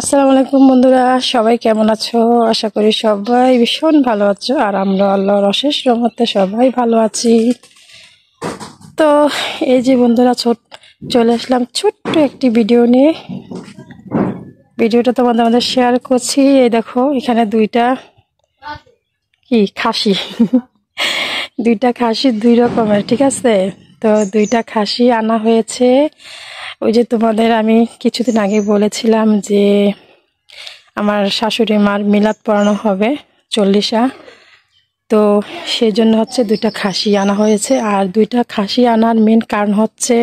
আসসালামু আলাইকুম বন্ধুরা সবাই কেমন আছো আশা করি সবাই ভীষণ ভালো আছো আর আমরা আল্লাহর অশেষ রহমতে সবাই ভালো আছি তো এই যে বন্ধুরা ছোট চলে আসলাম ছোট্ট একটি ভিডিও নিয়ে ভিডিওটা তোমাদের আমাদের শেয়ার করছি এই দেখো এখানে দুইটা কি খাসি দুইটা খাসি দুই রকমের ঠিক আছে তো দুইটা খাসি আনা হয়েছে ওই যে তোমাদের আমি কিছুদিন আগে বলেছিলাম যে আমার শাশুড়ি মার মিলাদ পড়ানো হবে চল্লিশা তো সেই জন্য হচ্ছে দুইটা খাসি আনা হয়েছে আর দুইটা খাসি আনার মেন কারণ হচ্ছে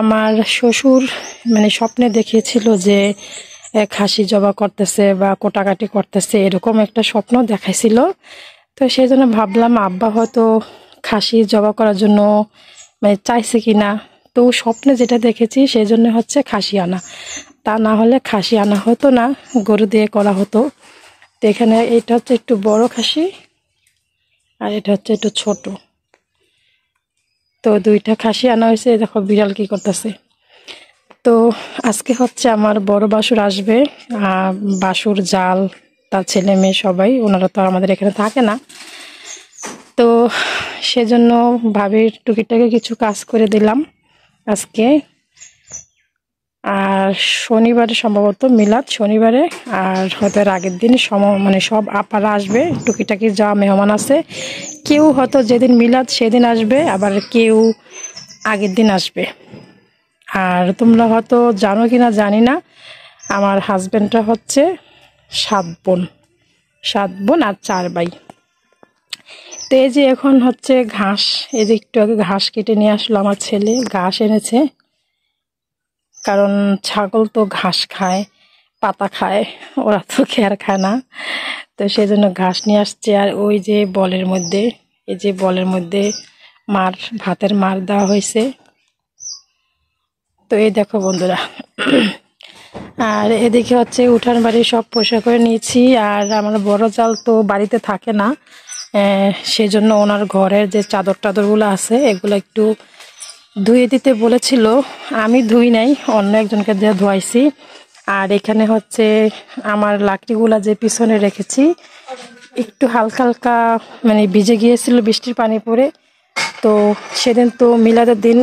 আমার শ্বশুর মানে স্বপ্নে দেখিয়েছিল যে খাসি জবা করতেছে বা কোটাকাটি করতেছে এরকম একটা স্বপ্ন দেখাইছিল তো সেই জন্য ভাবলাম আব্বা হয়তো খাসি জবা করার জন্য মানে চাইছে কি না তো স্বপ্নে যেটা দেখেছি সেই জন্য হচ্ছে খাসি আনা তা না হলে খাসি আনা হতো না গরু দিয়ে করা হতো তো এখানে এটা হচ্ছে একটু বড় খাসি আর এটা হচ্ছে একটু ছোট তো দুইটা খাসি আনা হয়েছে দেখো বিড়াল কি করতেছে তো আজকে হচ্ছে আমার বড় বাসুর আসবে বাসুর জাল তার ছেলে মেয়ে সবাই ওনারা তো আমাদের এখানে থাকে না তো সেজন্য ভাবির টুকিটাকে কিছু কাজ করে দিলাম আজকে আর শনিবারে সম্ভবত মিলাদ শনিবারে আর হয়তো এর আগের দিন সম মানে সব আপারা আসবে টুকিটাকি যা মেহমান আছে কেউ হয়তো যেদিন মিলাদ সেদিন আসবে আবার কেউ আগের দিন আসবে আর তোমরা হয়তো জানো কি না জানি না আমার হাজব্যান্ডটা হচ্ছে সাত বোন সাত বোন আর চার বাই তো এই যে এখন হচ্ছে ঘাস এই যে একটু আগে ঘাস কেটে নিয়ে আসলো আমার ছেলে ঘাস এনেছে কারণ ছাগল তো ঘাস খায় পাতা খায় ওরা তো খেয়ার খায় না তো সেই জন্য ঘাস নিয়ে আসছে আর ওই যে বলের মধ্যে এই যে বলের মধ্যে মার ভাতের মার দেওয়া হয়েছে তো এই দেখো বন্ধুরা আর এদিকে হচ্ছে উঠান বাড়ি সব পোশাক করে নিয়েছি আর আমার বড় জাল তো বাড়িতে থাকে না সেজন্য ওনার ঘরের যে চাদর টাদরগুলো আছে এগুলো একটু ধুয়ে দিতে বলেছিল আমি ধুই নাই অন্য একজনকে দিয়ে ধোয়াইছি আর এখানে হচ্ছে আমার লাকড়িগুলা যে পিছনে রেখেছি একটু হালকা হালকা মানে ভিজে গিয়েছিল বৃষ্টির পানি পরে তো সেদিন তো মিলাদের দিন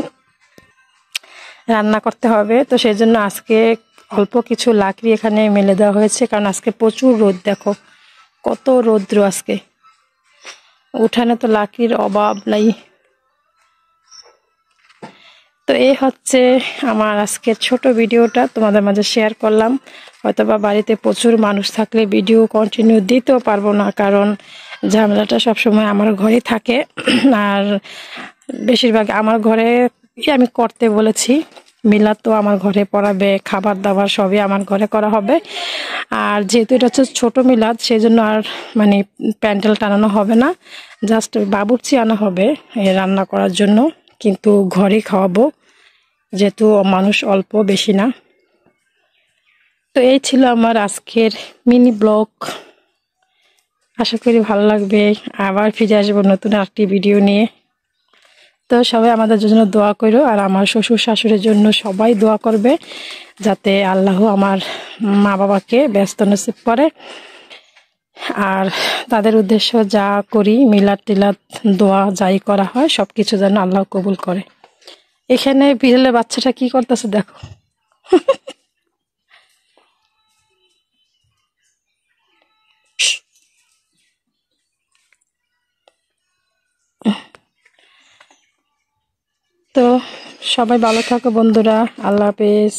রান্না করতে হবে তো সেই জন্য আজকে অল্প কিছু লাকড়ি এখানে মেলে দেওয়া হয়েছে কারণ আজকে প্রচুর রোদ দেখো কত রৌদ্র আজকে উঠানে তো লাকির অভাব নাই তো এই হচ্ছে আমার আজকের ছোট ভিডিওটা তোমাদের মাঝে শেয়ার করলাম হয়তোবা বাড়িতে প্রচুর মানুষ থাকলে ভিডিও কন্টিনিউ দিতেও পারবো না কারণ ঝামেলাটা সবসময় আমার ঘরে থাকে আর বেশিরভাগ আমার ঘরে আমি করতে বলেছি মিলাদ তো আমার ঘরে পড়াবে খাবার দাবার সবই আমার ঘরে করা হবে আর যেহেতু এটা হচ্ছে ছোটো মিলাদ সেই জন্য আর মানে প্যান্ডেল টানানো হবে না জাস্ট বাবুর্চি আনা হবে রান্না করার জন্য কিন্তু ঘরে খাওয়াবো যেহেতু মানুষ অল্প বেশি না তো এই ছিল আমার আজকের মিনি ব্লগ আশা করি ভালো লাগবে আবার ফিরে আসবো নতুন আরেকটি ভিডিও নিয়ে তো সবাই আমাদের জন্য দোয়া করো আর আমার শ্বশুর শাশুড়ির জন্য সবাই দোয়া করবে যাতে আল্লাহ আমার মা বাবাকে ব্যস্ত নসিব করে আর তাদের উদ্দেশ্য যা করি মিলাদ টিলাদ দোয়া যাই করা হয় সব কিছু যেন আল্লাহ কবুল করে এখানে বিড়ালের বাচ্চাটা কি করতেছে দেখো সবাই ভালো থাকো বন্ধুরা আল্লাহ হাফেজ